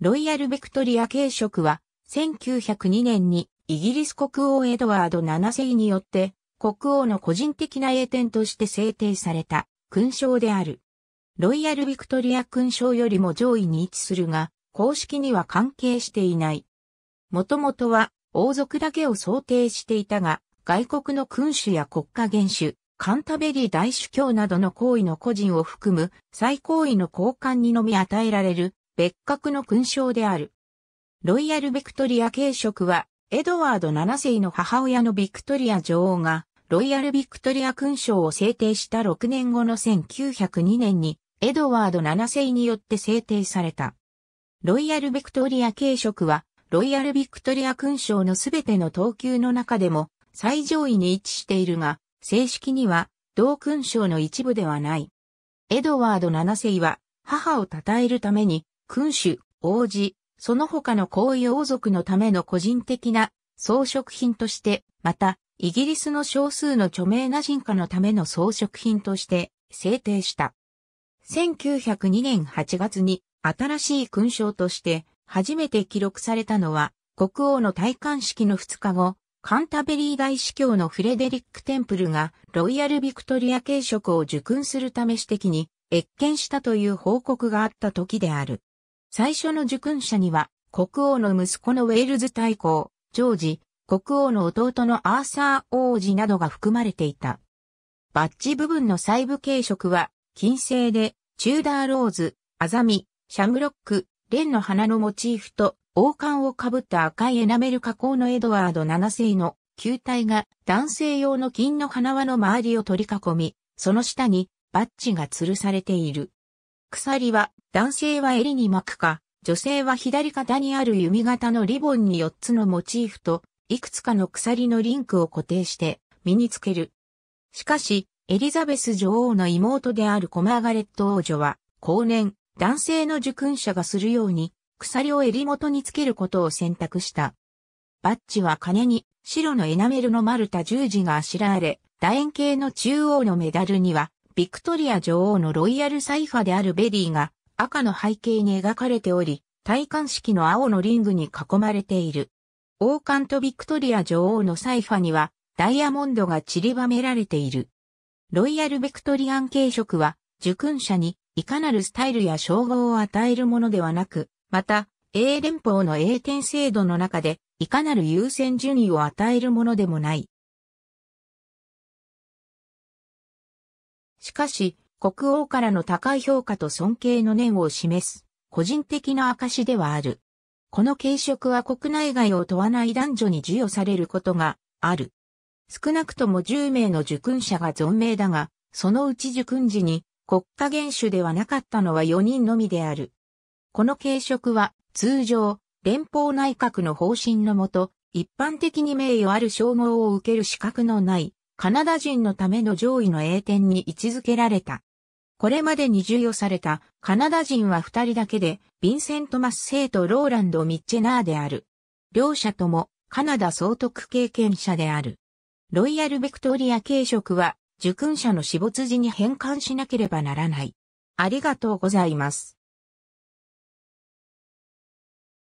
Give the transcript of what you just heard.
ロイヤルィクトリア軽食は、1902年にイギリス国王エドワード7世によって、国王の個人的な栄典として制定された勲章である。ロイヤルビクトリア勲章よりも上位に位置するが、公式には関係していない。もともとは王族だけを想定していたが、外国の君主や国家元首、カンタベリー大主教などの行為の個人を含む最高位の交換にのみ与えられる別格の勲章である。ロイヤル・ビクトリア軽食は、エドワード7世の母親のビクトリア女王が、ロイヤル・ビクトリア勲章を制定した6年後の1902年に、エドワード7世によって制定された。ロイヤル・ビクトリア軽食は、ロイヤル・ビクトリア勲章のすべての等級の中でも、最上位に位置しているが、正式には、同勲章の一部ではない。エドワード7世は、母を称えるために、君主、王子、その他の皇位王族のための個人的な装飾品として、また、イギリスの少数の著名な人家のための装飾品として制定した。1902年8月に新しい勲章として初めて記録されたのは国王の戴冠式の2日後、カンタベリー大司教のフレデリック・テンプルがロイヤル・ビクトリア系職を受勲するため私的に越見したという報告があった時である。最初の受勲者には、国王の息子のウェールズ大公、ジョージ、国王の弟のアーサー王子などが含まれていた。バッジ部分の細部軽食は、金星で、チューダーローズ、アザミ、シャムロック、レンの花のモチーフと、王冠をかぶった赤いエナメル加工のエドワード7世の球体が男性用の金の花輪の周りを取り囲み、その下にバッジが吊るされている。鎖は男性は襟に巻くか、女性は左肩にある弓形のリボンに4つのモチーフと、いくつかの鎖のリンクを固定して身につける。しかし、エリザベス女王の妹であるコマーガレット王女は、後年、男性の受勲者がするように、鎖を襟元につけることを選択した。バッジは金に白のエナメルの丸太十字があしらわれ、楕円形の中央のメダルにはビクトリア女王のロイヤルサイファであるベリーが赤の背景に描かれており、戴冠式の青のリングに囲まれている。王冠とビクトリア女王のサイファにはダイヤモンドが散りばめられている。ロイヤルビクトリアン軽食は、受勲者にいかなるスタイルや称号を与えるものではなく、また、英連邦の英典制度の中で、いかなる優先順位を与えるものでもない。しかし、国王からの高い評価と尊敬の念を示す、個人的な証ではある。この軽食は国内外を問わない男女に授与されることがある。少なくとも10名の受勲者が存命だが、そのうち受勲時に国家元首ではなかったのは4人のみである。この軽食は通常、連邦内閣の方針のもと、一般的に名誉ある称号を受ける資格のないカナダ人のための上位の栄典に位置づけられた。これまでに授与されたカナダ人は二人だけで、ヴィンセント・マッセイとローランド・ミッチェナーである。両者ともカナダ総督経験者である。ロイヤル・ベクトリア軽食は、受勲者の死没時に返還しなければならない。ありがとうございます。